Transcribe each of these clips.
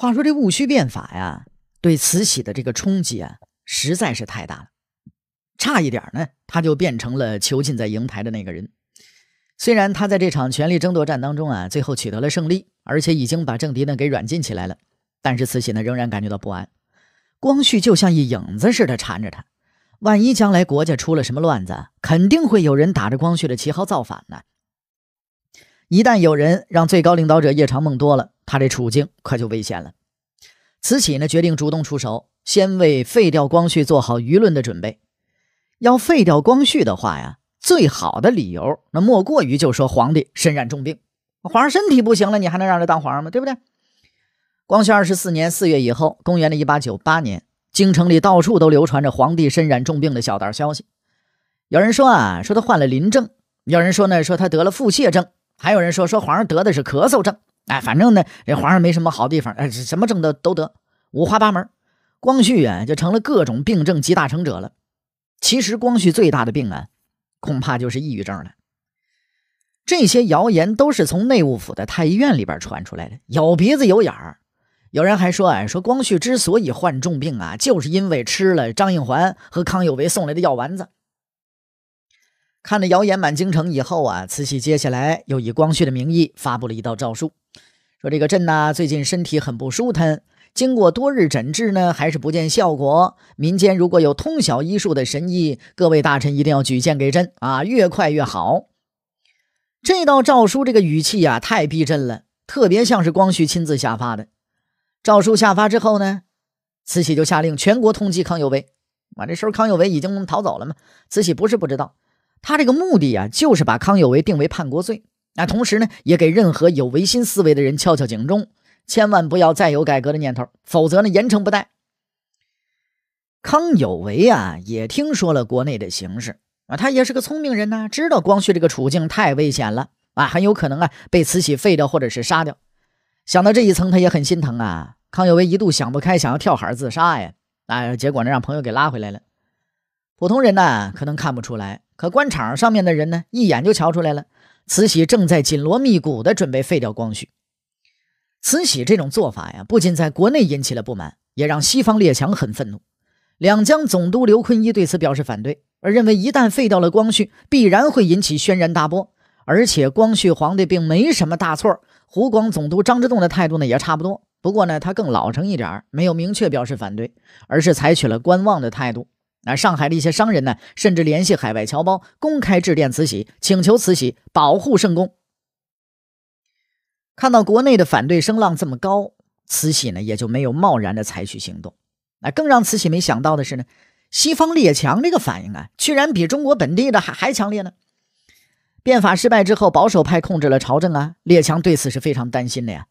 话说这戊戌变法呀，对慈禧的这个冲击啊，实在是太大了。差一点呢，他就变成了囚禁在瀛台的那个人。虽然他在这场权力争夺战当中啊，最后取得了胜利，而且已经把政敌呢给软禁起来了，但是慈禧呢仍然感觉到不安。光绪就像一影子似的缠着他，万一将来国家出了什么乱子，肯定会有人打着光绪的旗号造反呢。一旦有人让最高领导者夜长梦多了。他的处境可就危险了。慈禧呢，决定主动出手，先为废掉光绪做好舆论的准备。要废掉光绪的话呀，最好的理由那莫过于就说皇帝身染重病，皇上身体不行了，你还能让他当皇上吗？对不对？光绪二十四年四月以后，公元的一八九八年，京城里到处都流传着皇帝身染重病的小道消息。有人说啊，说他患了淋症；有人说呢，说他得了腹泻症；还有人说说皇上得的是咳嗽症。哎，反正呢，这皇上没什么好地方，哎，什么症的都得，五花八门。光绪啊，就成了各种病症集大成者了。其实，光绪最大的病啊，恐怕就是抑郁症了。这些谣言都是从内务府的太医院里边传出来的，有鼻子有眼儿。有人还说，啊，说光绪之所以患重病啊，就是因为吃了张应环和康有为送来的药丸子。看着谣言满京城以后啊，慈禧接下来又以光绪的名义发布了一道诏书。说这个朕呐，最近身体很不舒坦，经过多日诊治呢，还是不见效果。民间如果有通晓医术的神医，各位大臣一定要举荐给朕啊，越快越好。这道诏书这个语气呀，太逼真了，特别像是光绪亲自下发的。诏书下发之后呢，慈禧就下令全国通缉康有为。啊，这时候康有为已经逃走了嘛。慈禧不是不知道，他这个目的呀，就是把康有为定为叛国罪。那同时呢，也给任何有唯心思维的人敲敲警钟，千万不要再有改革的念头，否则呢，严惩不贷。康有为啊，也听说了国内的形势啊，他也是个聪明人呐，知道光绪这个处境太危险了啊，很有可能啊被慈禧废掉或者是杀掉。想到这一层，他也很心疼啊。康有为一度想不开，想要跳海自杀呀，啊，结果呢，让朋友给拉回来了。普通人呢可能看不出来，可官场上面的人呢一眼就瞧出来了。慈禧正在紧锣密鼓的准备废掉光绪。慈禧这种做法呀，不仅在国内引起了不满，也让西方列强很愤怒。两江总督刘坤一对此表示反对，而认为一旦废掉了光绪，必然会引起轩然大波。而且光绪皇帝并没什么大错。湖广总督张之洞的态度呢也差不多，不过呢他更老成一点没有明确表示反对，而是采取了观望的态度。那上海的一些商人呢，甚至联系海外侨胞，公开致电慈禧，请求慈禧保护圣宫。看到国内的反对声浪这么高，慈禧呢也就没有贸然的采取行动。那更让慈禧没想到的是呢，西方列强这个反应啊，居然比中国本地的还还强烈呢。变法失败之后，保守派控制了朝政啊，列强对此是非常担心的呀。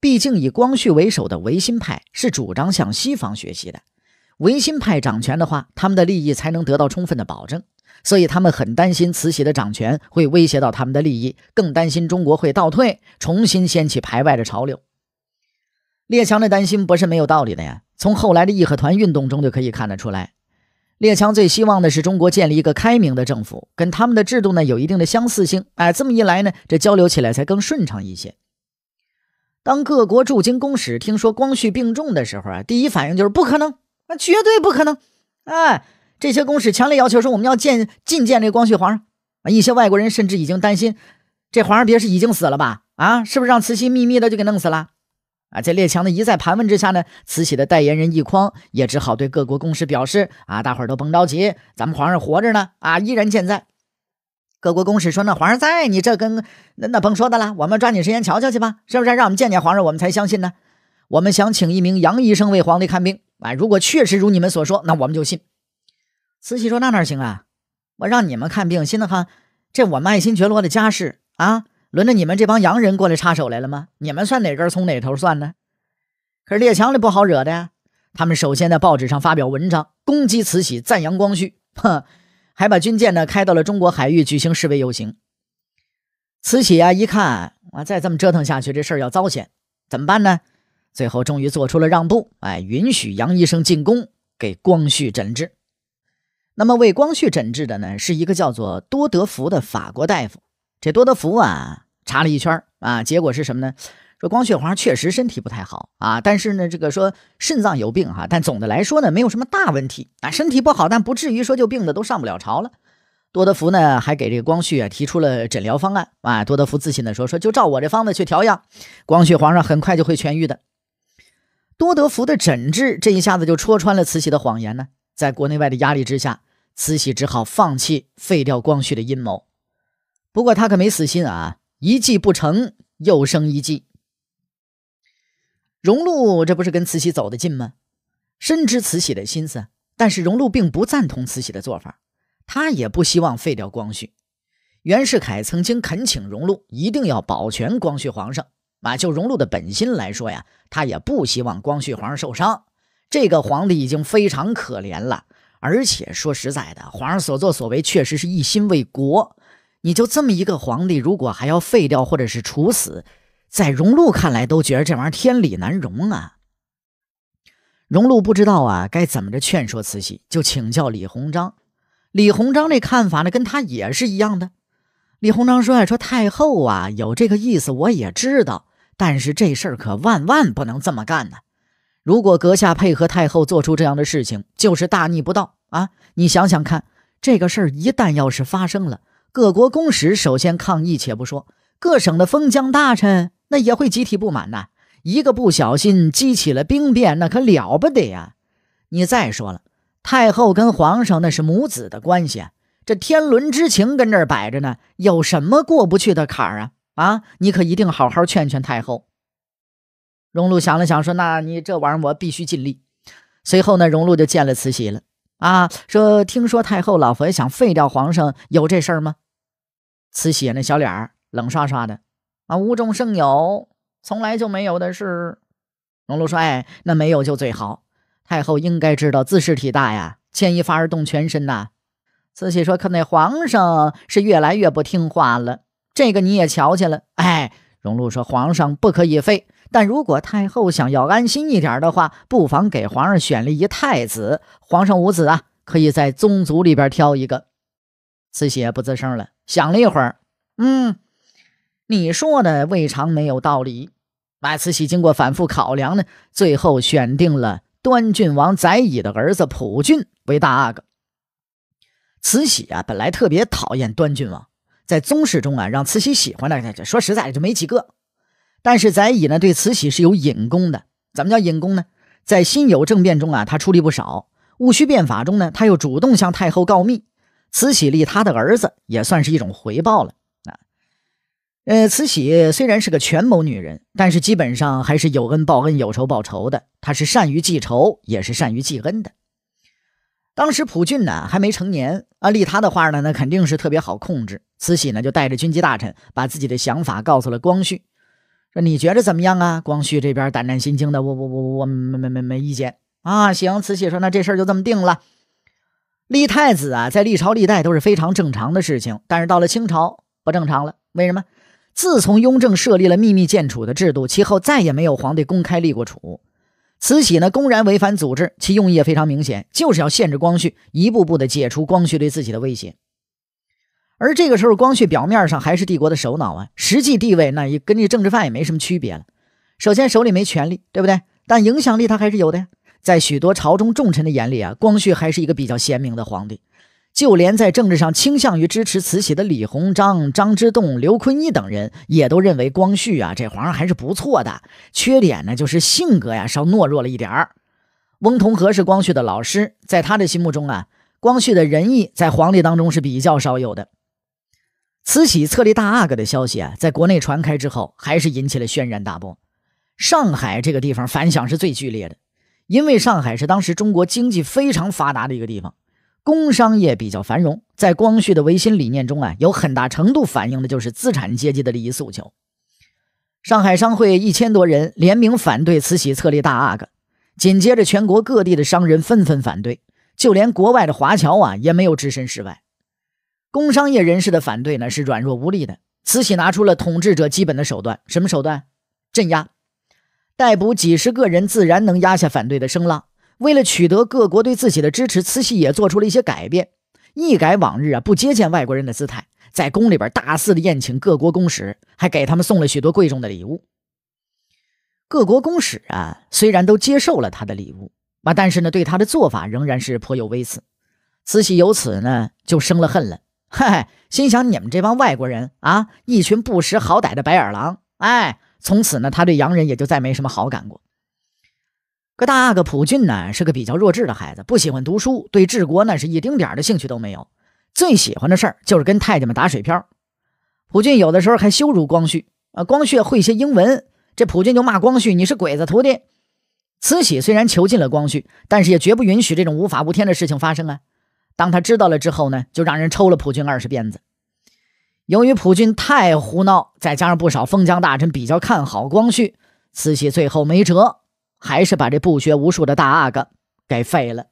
毕竟以光绪为首的维新派是主张向西方学习的。维新派掌权的话，他们的利益才能得到充分的保证，所以他们很担心慈禧的掌权会威胁到他们的利益，更担心中国会倒退，重新掀起排外的潮流。列强的担心不是没有道理的呀，从后来的义和团运动中就可以看得出来。列强最希望的是中国建立一个开明的政府，跟他们的制度呢有一定的相似性。哎，这么一来呢，这交流起来才更顺畅一些。当各国驻京公使听说光绪病重的时候啊，第一反应就是不可能。绝对不可能！哎，这些公使强烈要求说我们要见觐见这光绪皇上。啊，一些外国人甚至已经担心，这皇上别是已经死了吧？啊，是不是让慈禧秘密的就给弄死了？啊，在列强的一再盘问之下呢，慈禧的代言人奕匡也只好对各国公使表示：啊，大伙儿都甭着急，咱们皇上活着呢，啊，依然健在。各国公使说：那皇上在，你这跟那那甭说的了，我们抓紧时间瞧瞧去吧，是不是？让我们见见皇上，我们才相信呢。我们想请一名杨医生为皇帝看病。哎，如果确实如你们所说，那我们就信。慈禧说：“那哪行啊？我让你们看病，心的看这我们爱新觉罗的家事啊，轮着你们这帮洋人过来插手来了吗？你们算哪根葱哪头蒜呢？可是列强的不好惹的，呀。他们首先在报纸上发表文章攻击慈禧，赞扬光绪，哼，还把军舰呢开到了中国海域举行示威游行。慈禧啊，一看我再这么折腾下去，这事儿要糟险，怎么办呢？”最后终于做出了让步，哎，允许杨医生进宫给光绪诊治。那么为光绪诊治的呢，是一个叫做多德福的法国大夫。这多德福啊，查了一圈啊，结果是什么呢？说光绪皇确实身体不太好啊，但是呢，这个说肾脏有病哈，但总的来说呢，没有什么大问题啊，身体不好，但不至于说就病的都上不了朝了。多德福呢，还给这个光绪啊提出了诊疗方案啊。多德福自信的说，说就照我这方子去调养，光绪皇上很快就会痊愈的。多德福的诊治，这一下子就戳穿了慈禧的谎言呢。在国内外的压力之下，慈禧只好放弃废掉光绪的阴谋。不过她可没死心啊，一计不成又生一计。荣禄这不是跟慈禧走得近吗？深知慈禧的心思，但是荣禄并不赞同慈禧的做法，他也不希望废掉光绪。袁世凯曾经恳请荣禄一定要保全光绪皇上。嘛，就荣禄的本心来说呀，他也不希望光绪皇上受伤。这个皇帝已经非常可怜了，而且说实在的，皇上所作所为确实是一心为国。你就这么一个皇帝，如果还要废掉或者是处死，在荣禄看来，都觉得这玩意儿天理难容啊。荣禄不知道啊该怎么着劝说慈禧，就请教李鸿章。李鸿章这看法呢，跟他也是一样的。李鸿章说：“呀，说太后啊，有这个意思我也知道。”但是这事儿可万万不能这么干呢！如果阁下配合太后做出这样的事情，就是大逆不道啊！你想想看，这个事儿一旦要是发生了，各国公使首先抗议，且不说各省的封疆大臣那也会集体不满呐。一个不小心激起了兵变，那可了不得呀！你再说了，太后跟皇上那是母子的关系，这天伦之情跟这儿摆着呢，有什么过不去的坎儿啊？啊！你可一定好好劝劝太后。荣禄想了想，说：“那你这玩意儿，我必须尽力。”随后呢，荣禄就见了慈禧了。啊，说：“听说太后老佛爷想废掉皇上，有这事儿吗？”慈禧那小脸儿冷刷刷的。啊，无中生有，从来就没有的事。荣禄说：“哎，那没有就最好。太后应该知道自视体大呀，牵一发而动全身呐。”慈禧说：“可那皇上是越来越不听话了。”这个你也瞧见了，哎，荣禄说皇上不可以废，但如果太后想要安心一点的话，不妨给皇上选了一太子。皇上无子啊，可以在宗族里边挑一个。慈禧也不吱声了，想了一会儿，嗯，你说的未尝没有道理。慈禧经过反复考量呢，最后选定了端郡王载乙的儿子溥俊为大阿哥。慈禧啊，本来特别讨厌端郡王。在宗室中啊，让慈禧喜欢的，说实在的就没几个。但是载乙呢，对慈禧是有隐功的。怎么叫隐功呢？在辛酉政变中啊，他出力不少；戊戌变法中呢，他又主动向太后告密。慈禧立他的儿子，也算是一种回报了。啊，呃，慈禧虽然是个权谋女人，但是基本上还是有恩报恩、有仇报仇的。她是善于记仇，也是善于记恩的。当时普俊呢还没成年啊，立他的话呢，那肯定是特别好控制。慈禧呢就带着军机大臣把自己的想法告诉了光绪，说你觉着怎么样啊？光绪这边胆战心惊的，我我我我没没没没意见啊。行，慈禧说那这事儿就这么定了。立太子啊，在历朝历代都是非常正常的事情，但是到了清朝不正常了。为什么？自从雍正设立了秘密建储的制度，其后再也没有皇帝公开立过储。慈禧呢，公然违反组织，其用意也非常明显，就是要限制光绪，一步步的解除光绪对自己的威胁。而这个时候，光绪表面上还是帝国的首脑啊，实际地位那也跟这政治犯也没什么区别了。首先手里没权力，对不对？但影响力他还是有的呀，在许多朝中重臣的眼里啊，光绪还是一个比较贤明的皇帝。就连在政治上倾向于支持慈禧的李鸿章、张之洞、刘坤一等人，也都认为光绪啊，这皇上还是不错的，缺点呢就是性格呀稍懦弱了一点儿。翁同和是光绪的老师，在他的心目中啊，光绪的仁义在皇帝当中是比较少有的。慈禧册立大阿哥的消息啊，在国内传开之后，还是引起了轩然大波。上海这个地方反响是最剧烈的，因为上海是当时中国经济非常发达的一个地方。工商业比较繁荣，在光绪的维新理念中啊，有很大程度反映的就是资产阶级的利益诉求。上海商会一千多人联名反对慈禧册立大阿哥，紧接着全国各地的商人纷纷反对，就连国外的华侨啊也没有置身事外。工商业人士的反对呢是软弱无力的，慈禧拿出了统治者基本的手段，什么手段？镇压、逮捕几十个人，自然能压下反对的声浪。为了取得各国对自己的支持，慈禧也做出了一些改变，一改往日啊不接见外国人的姿态，在宫里边大肆的宴请各国公使，还给他们送了许多贵重的礼物。各国公使啊虽然都接受了他的礼物，啊但是呢对他的做法仍然是颇有微词。慈禧由此呢就生了恨了，嗨，心想你们这帮外国人啊，一群不识好歹的白眼狼，哎，从此呢他对洋人也就再没什么好感过。这大阿哥普俊呢，是个比较弱智的孩子，不喜欢读书，对治国那是一丁点的兴趣都没有。最喜欢的事儿就是跟太监们打水漂。普俊有的时候还羞辱光绪啊，光绪会些英文，这普俊就骂光绪：“你是鬼子徒弟。”慈禧虽然囚禁了光绪，但是也绝不允许这种无法无天的事情发生啊。当他知道了之后呢，就让人抽了普俊二十鞭子。由于普俊太胡闹，再加上不少封疆大臣比较看好光绪，慈禧最后没辙。还是把这不学无术的大阿哥给废了。